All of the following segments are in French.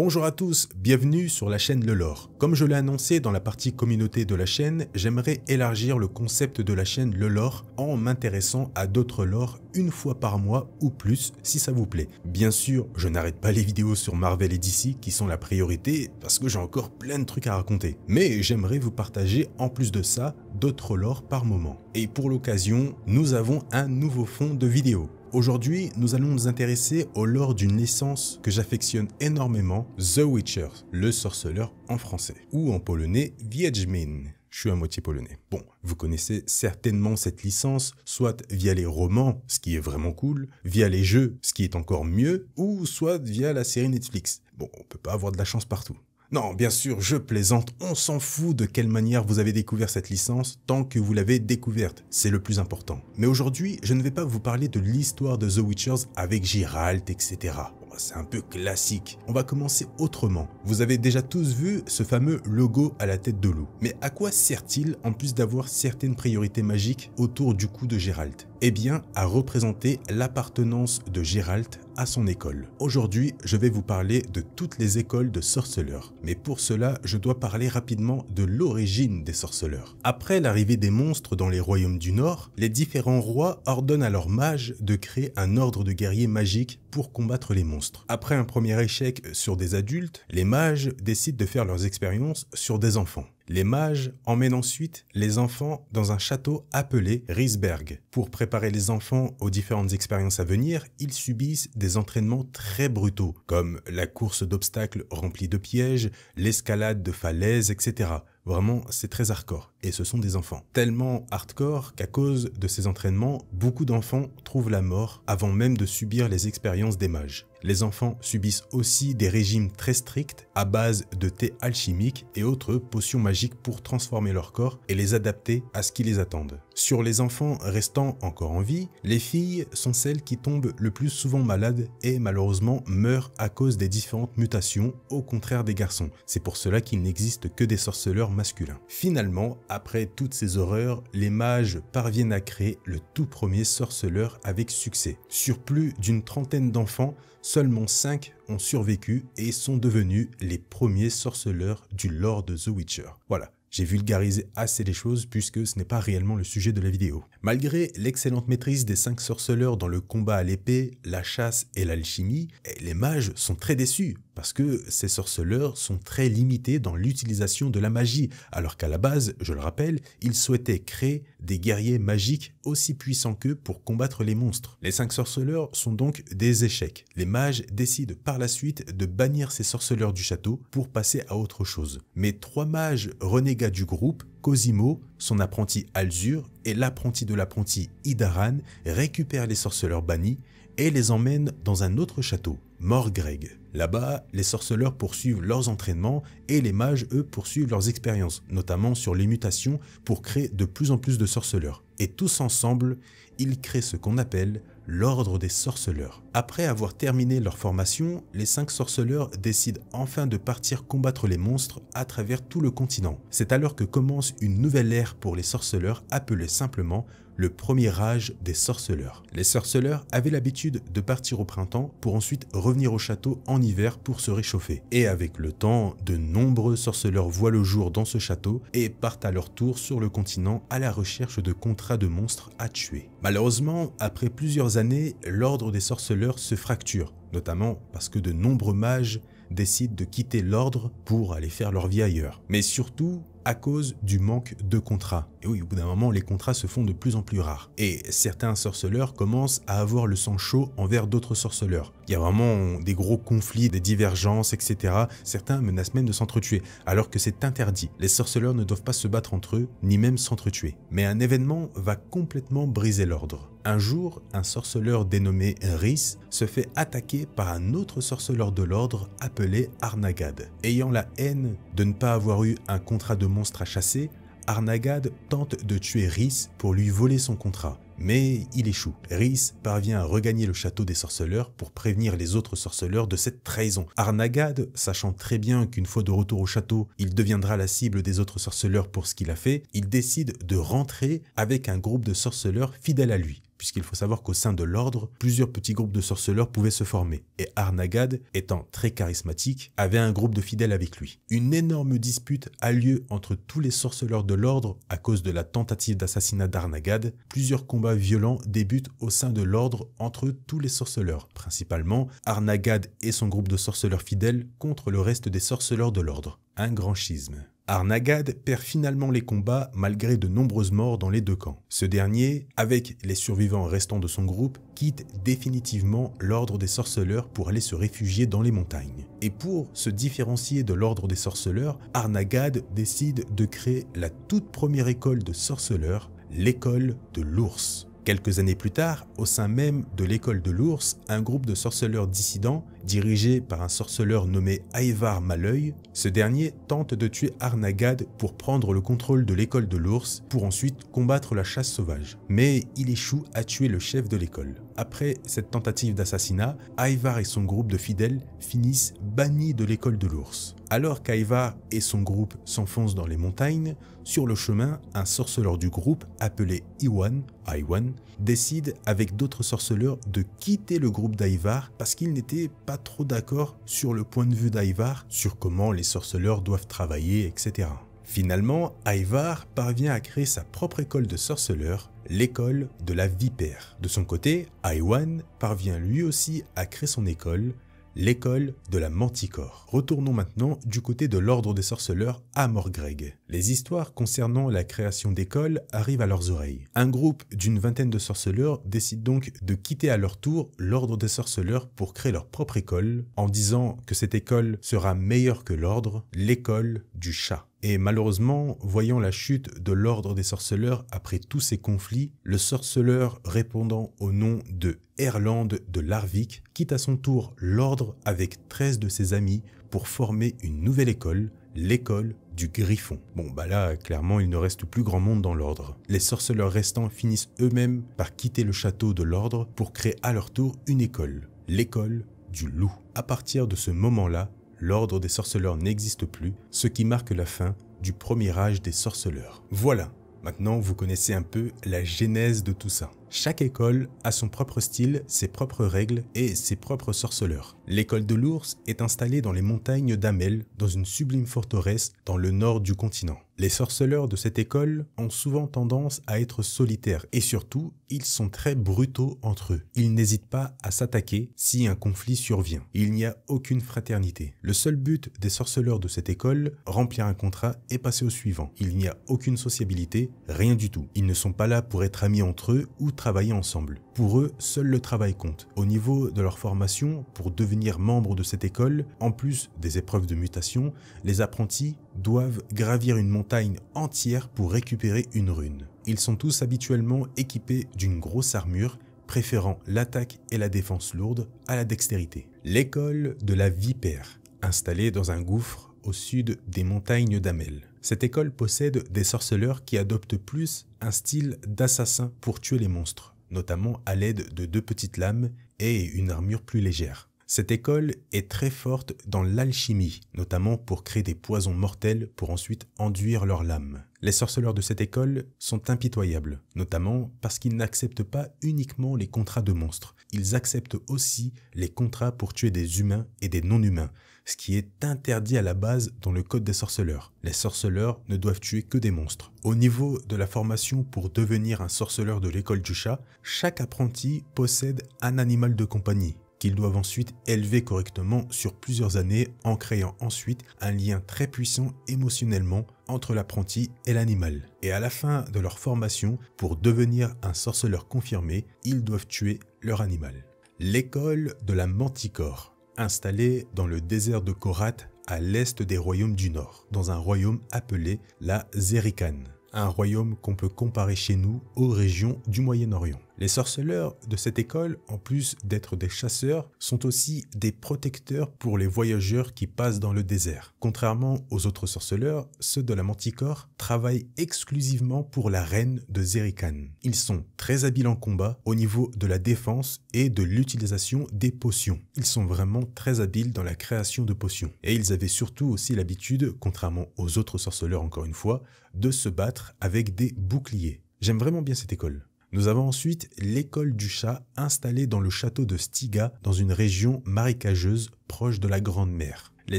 Bonjour à tous, bienvenue sur la chaîne Le Lore. Comme je l'ai annoncé dans la partie communauté de la chaîne, j'aimerais élargir le concept de la chaîne Le Lore en m'intéressant à d'autres lores une fois par mois ou plus si ça vous plaît. Bien sûr, je n'arrête pas les vidéos sur Marvel et DC qui sont la priorité parce que j'ai encore plein de trucs à raconter. Mais j'aimerais vous partager en plus de ça d'autres lores par moment. Et pour l'occasion, nous avons un nouveau fond de vidéo. Aujourd'hui, nous allons nous intéresser au lore d'une licence que j'affectionne énormément, The Witcher, le sorceleur en français, ou en polonais, Wiedźmin. Je suis à moitié polonais. Bon, vous connaissez certainement cette licence, soit via les romans, ce qui est vraiment cool, via les jeux, ce qui est encore mieux, ou soit via la série Netflix. Bon, on peut pas avoir de la chance partout. Non, bien sûr, je plaisante, on s'en fout de quelle manière vous avez découvert cette licence, tant que vous l'avez découverte, c'est le plus important. Mais aujourd'hui, je ne vais pas vous parler de l'histoire de The Witchers avec Gérald, etc. Bah, c'est un peu classique. On va commencer autrement. Vous avez déjà tous vu ce fameux logo à la tête de loup. Mais à quoi sert-il en plus d'avoir certaines priorités magiques autour du cou de Gérald? eh bien, à représenter l'appartenance de Gérald à son école. Aujourd'hui, je vais vous parler de toutes les écoles de sorceleurs. Mais pour cela, je dois parler rapidement de l'origine des sorceleurs. Après l'arrivée des monstres dans les royaumes du Nord, les différents rois ordonnent à leurs mages de créer un ordre de guerriers magiques pour combattre les monstres. Après un premier échec sur des adultes, les mages décident de faire leurs expériences sur des enfants. Les mages emmènent ensuite les enfants dans un château appelé Riesberg Pour préparer les enfants aux différentes expériences à venir, ils subissent des entraînements très brutaux, comme la course d'obstacles remplis de pièges, l'escalade de falaises, etc. Vraiment, c'est très hardcore. Et ce sont des enfants. Tellement hardcore qu'à cause de ces entraînements, beaucoup d'enfants trouvent la mort avant même de subir les expériences des mages les enfants subissent aussi des régimes très stricts à base de thé alchimique et autres potions magiques pour transformer leur corps et les adapter à ce qui les attendent. Sur les enfants restant encore en vie, les filles sont celles qui tombent le plus souvent malades et malheureusement meurent à cause des différentes mutations, au contraire des garçons. C'est pour cela qu'il n'existe que des sorceleurs masculins. Finalement, après toutes ces horreurs, les mages parviennent à créer le tout premier sorceleur avec succès. Sur plus d'une trentaine d'enfants, seulement 5 ont survécu et sont devenus les premiers sorceleurs du lore de The Witcher. Voilà, j'ai vulgarisé assez les choses puisque ce n'est pas réellement le sujet de la vidéo. Malgré l'excellente maîtrise des 5 sorceleurs dans le combat à l'épée, la chasse et l'alchimie, eh, les mages sont très déçus parce que ces sorceleurs sont très limités dans l'utilisation de la magie, alors qu'à la base, je le rappelle, ils souhaitaient créer des guerriers magiques aussi puissants qu'eux pour combattre les monstres. Les cinq sorceleurs sont donc des échecs. Les mages décident par la suite de bannir ces sorceleurs du château pour passer à autre chose. Mais trois mages renégats du groupe, Cosimo, son apprenti Alzur et l'apprenti de l'apprenti Idaran récupèrent les sorceleurs bannis et les emmènent dans un autre château, Morgreg. Là-bas, les sorceleurs poursuivent leurs entraînements et les mages, eux, poursuivent leurs expériences, notamment sur les mutations, pour créer de plus en plus de sorceleurs. Et tous ensemble, ils créent ce qu'on appelle l'ordre des sorceleurs. Après avoir terminé leur formation, les cinq sorceleurs décident enfin de partir combattre les monstres à travers tout le continent. C'est alors que commence une nouvelle ère pour les sorceleurs appelée simplement le premier âge des sorceleurs. Les sorceleurs avaient l'habitude de partir au printemps pour ensuite revenir au château en hiver pour se réchauffer. Et avec le temps, de nombreux sorceleurs voient le jour dans ce château et partent à leur tour sur le continent à la recherche de contrats de monstres à tuer. Malheureusement, après plusieurs années, l'ordre des sorceleurs se fracturent, notamment parce que de nombreux mages décident de quitter l'ordre pour aller faire leur vie ailleurs. Mais surtout, à cause du manque de contrats. Et oui, au bout d'un moment, les contrats se font de plus en plus rares. Et certains sorceleurs commencent à avoir le sang chaud envers d'autres sorceleurs. Il y a vraiment des gros conflits, des divergences, etc. Certains menacent même de s'entretuer, alors que c'est interdit. Les sorceleurs ne doivent pas se battre entre eux, ni même s'entretuer. Mais un événement va complètement briser l'ordre. Un jour, un sorceleur dénommé Rhys se fait attaquer par un autre sorceleur de l'ordre appelé Arnagad. Ayant la haine de ne pas avoir eu un contrat de monstre à chasser, Arnagad tente de tuer Rhys pour lui voler son contrat, mais il échoue. Rhys parvient à regagner le château des sorceleurs pour prévenir les autres sorceleurs de cette trahison. Arnagad, sachant très bien qu'une fois de retour au château, il deviendra la cible des autres sorceleurs pour ce qu'il a fait, il décide de rentrer avec un groupe de sorceleurs fidèles à lui puisqu'il faut savoir qu'au sein de l'ordre, plusieurs petits groupes de sorceleurs pouvaient se former, et Arnagad, étant très charismatique, avait un groupe de fidèles avec lui. Une énorme dispute a lieu entre tous les sorceleurs de l'ordre à cause de la tentative d'assassinat d'Arnagad. Plusieurs combats violents débutent au sein de l'ordre entre tous les sorceleurs, principalement Arnagad et son groupe de sorceleurs fidèles contre le reste des sorceleurs de l'ordre. Un grand schisme. Arnagad perd finalement les combats malgré de nombreuses morts dans les deux camps. Ce dernier, avec les survivants restants de son groupe, quitte définitivement l'ordre des sorceleurs pour aller se réfugier dans les montagnes. Et pour se différencier de l'ordre des sorceleurs, Arnagad décide de créer la toute première école de sorceleurs, l'école de l'ours. Quelques années plus tard, au sein même de l'école de l'ours, un groupe de sorceleurs dissidents, dirigé par un sorceleur nommé Aivar Malœil, ce dernier tente de tuer Arnagad pour prendre le contrôle de l'école de l'ours pour ensuite combattre la chasse sauvage. Mais il échoue à tuer le chef de l'école. Après cette tentative d'assassinat, Aivar et son groupe de fidèles finissent bannis de l'école de l'ours. Alors qu'Aivar et son groupe s'enfoncent dans les montagnes, sur le chemin, un sorceleur du groupe appelé Iwan, Iwan décide avec d'autres sorceleurs de quitter le groupe d'Aivar parce qu'il n'était pas trop d'accord sur le point de vue d'Aivar sur comment les sorceleurs doivent travailler, etc. Finalement, Aivar parvient à créer sa propre école de sorceleurs, l'école de la vipère. De son côté, Iwan parvient lui aussi à créer son école, l'école de la manticore. Retournons maintenant du côté de l'ordre des sorceleurs à Morgreg. Les histoires concernant la création d'écoles arrivent à leurs oreilles. Un groupe d'une vingtaine de sorceleurs décide donc de quitter à leur tour l'ordre des sorceleurs pour créer leur propre école en disant que cette école sera meilleure que l'ordre, l'école du chat. Et malheureusement, voyant la chute de l'ordre des sorceleurs après tous ces conflits, le sorceleur répondant au nom de Erland de Larvik quitte à son tour l'ordre avec 13 de ses amis pour former une nouvelle école, l'école du Griffon. Bon bah là, clairement, il ne reste plus grand monde dans l'ordre. Les sorceleurs restants finissent eux-mêmes par quitter le château de l'ordre pour créer à leur tour une école, l'école du loup. À partir de ce moment-là, l'ordre des sorceleurs n'existe plus, ce qui marque la fin du premier âge des sorceleurs. Voilà, maintenant vous connaissez un peu la genèse de tout ça. Chaque école a son propre style, ses propres règles et ses propres sorceleurs. L'école de l'ours est installée dans les montagnes d'Amel, dans une sublime forteresse dans le nord du continent. Les sorceleurs de cette école ont souvent tendance à être solitaires et surtout, ils sont très brutaux entre eux. Ils n'hésitent pas à s'attaquer si un conflit survient. Il n'y a aucune fraternité. Le seul but des sorceleurs de cette école, remplir un contrat et passer au suivant. Il n'y a aucune sociabilité, rien du tout. Ils ne sont pas là pour être amis entre eux ou travailler ensemble. Pour eux, seul le travail compte. Au niveau de leur formation, pour devenir membre de cette école, en plus des épreuves de mutation, les apprentis doivent gravir une montagne entière pour récupérer une rune. Ils sont tous habituellement équipés d'une grosse armure, préférant l'attaque et la défense lourde à la dextérité. L'école de la vipère, installée dans un gouffre au sud des montagnes d'Amel. Cette école possède des sorceleurs qui adoptent plus un style d'assassin pour tuer les monstres notamment à l'aide de deux petites lames et une armure plus légère. Cette école est très forte dans l'alchimie, notamment pour créer des poisons mortels pour ensuite enduire leurs lames. Les sorceleurs de cette école sont impitoyables, notamment parce qu'ils n'acceptent pas uniquement les contrats de monstres, ils acceptent aussi les contrats pour tuer des humains et des non-humains, ce qui est interdit à la base dans le code des sorceleurs. Les sorceleurs ne doivent tuer que des monstres. Au niveau de la formation pour devenir un sorceleur de l'école du chat, chaque apprenti possède un animal de compagnie qu'ils doivent ensuite élever correctement sur plusieurs années en créant ensuite un lien très puissant émotionnellement entre l'apprenti et l'animal. Et à la fin de leur formation, pour devenir un sorceleur confirmé, ils doivent tuer leur animal. L'école de la manticore installé dans le désert de Korat à l'est des royaumes du Nord, dans un royaume appelé la Zerikane, un royaume qu'on peut comparer chez nous aux régions du Moyen-Orient. Les sorceleurs de cette école, en plus d'être des chasseurs, sont aussi des protecteurs pour les voyageurs qui passent dans le désert. Contrairement aux autres sorceleurs, ceux de la Manticore travaillent exclusivement pour la reine de Zerikan. Ils sont très habiles en combat au niveau de la défense et de l'utilisation des potions. Ils sont vraiment très habiles dans la création de potions. Et ils avaient surtout aussi l'habitude, contrairement aux autres sorceleurs encore une fois, de se battre avec des boucliers. J'aime vraiment bien cette école. Nous avons ensuite l'école du chat installée dans le château de Stiga dans une région marécageuse proche de la Grande Mer. Les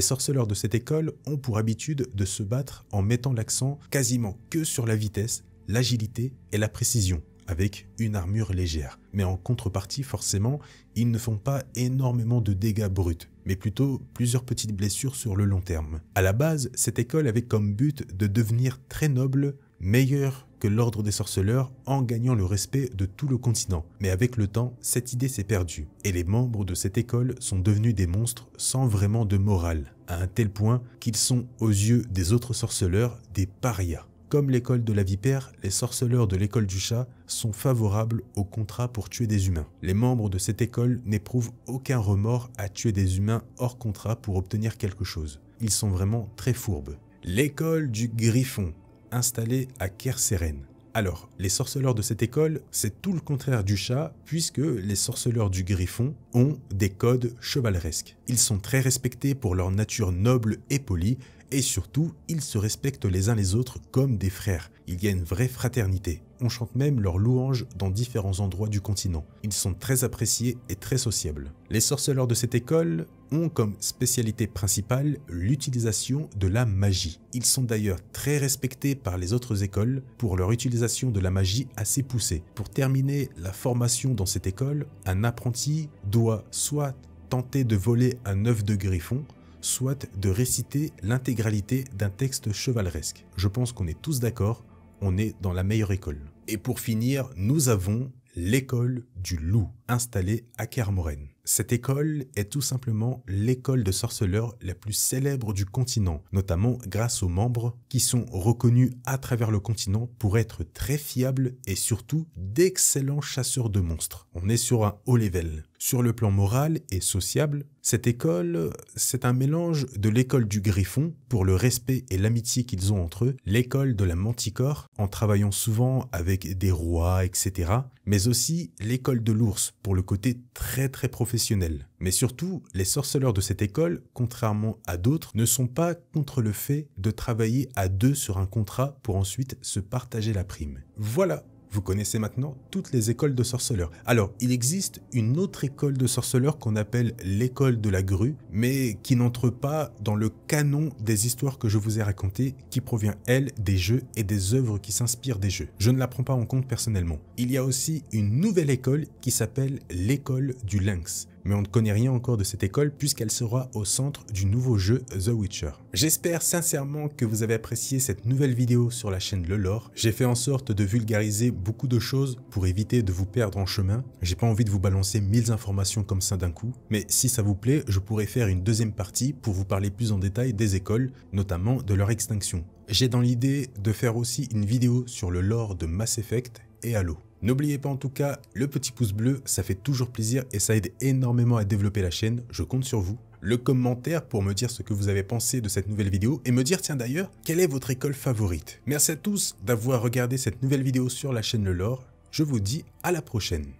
sorceleurs de cette école ont pour habitude de se battre en mettant l'accent quasiment que sur la vitesse, l'agilité et la précision, avec une armure légère. Mais en contrepartie, forcément, ils ne font pas énormément de dégâts bruts, mais plutôt plusieurs petites blessures sur le long terme. À la base, cette école avait comme but de devenir très noble meilleur que l'ordre des sorceleurs en gagnant le respect de tout le continent. Mais avec le temps, cette idée s'est perdue et les membres de cette école sont devenus des monstres sans vraiment de morale, à un tel point qu'ils sont aux yeux des autres sorceleurs des parias. Comme l'école de la vipère, les sorceleurs de l'école du chat sont favorables au contrat pour tuer des humains. Les membres de cette école n'éprouvent aucun remords à tuer des humains hors contrat pour obtenir quelque chose. Ils sont vraiment très fourbes. L'école du griffon installés à Kerseren. Alors, les sorceleurs de cette école, c'est tout le contraire du chat, puisque les sorceleurs du griffon ont des codes chevaleresques. Ils sont très respectés pour leur nature noble et polie, et surtout, ils se respectent les uns les autres comme des frères. Il y a une vraie fraternité. On chante même leurs louanges dans différents endroits du continent. Ils sont très appréciés et très sociables. Les sorceleurs de cette école ont comme spécialité principale l'utilisation de la magie. Ils sont d'ailleurs très respectés par les autres écoles pour leur utilisation de la magie assez poussée. Pour terminer la formation dans cette école, un apprenti doit soit tenter de voler un œuf de griffon, soit de réciter l'intégralité d'un texte chevaleresque. Je pense qu'on est tous d'accord, on est dans la meilleure école. Et pour finir, nous avons l'école du loup installée à Kermoren. Cette école est tout simplement l'école de sorceleurs la plus célèbre du continent, notamment grâce aux membres qui sont reconnus à travers le continent pour être très fiables et surtout d'excellents chasseurs de monstres. On est sur un haut level. Sur le plan moral et sociable, cette école, c'est un mélange de l'école du Griffon, pour le respect et l'amitié qu'ils ont entre eux, l'école de la Manticore, en travaillant souvent avec des rois, etc., mais aussi l'école de l'ours, pour le côté très très professionnel. Mais surtout, les sorceleurs de cette école, contrairement à d'autres, ne sont pas contre le fait de travailler à deux sur un contrat pour ensuite se partager la prime. Voilà, vous connaissez maintenant toutes les écoles de sorceleurs. Alors, il existe une autre école de sorceleurs qu'on appelle l'école de la grue, mais qui n'entre pas dans le canon des histoires que je vous ai racontées, qui provient, elle, des jeux et des œuvres qui s'inspirent des jeux. Je ne la prends pas en compte personnellement. Il y a aussi une nouvelle école qui s'appelle l'école du lynx mais on ne connaît rien encore de cette école puisqu'elle sera au centre du nouveau jeu The Witcher. J'espère sincèrement que vous avez apprécié cette nouvelle vidéo sur la chaîne Le Lore. J'ai fait en sorte de vulgariser beaucoup de choses pour éviter de vous perdre en chemin. J'ai pas envie de vous balancer mille informations comme ça d'un coup, mais si ça vous plaît, je pourrais faire une deuxième partie pour vous parler plus en détail des écoles, notamment de leur extinction. J'ai dans l'idée de faire aussi une vidéo sur le lore de Mass Effect et Halo. N'oubliez pas en tout cas le petit pouce bleu, ça fait toujours plaisir et ça aide énormément à développer la chaîne, je compte sur vous. Le commentaire pour me dire ce que vous avez pensé de cette nouvelle vidéo et me dire tiens d'ailleurs, quelle est votre école favorite Merci à tous d'avoir regardé cette nouvelle vidéo sur la chaîne Le Lore, je vous dis à la prochaine.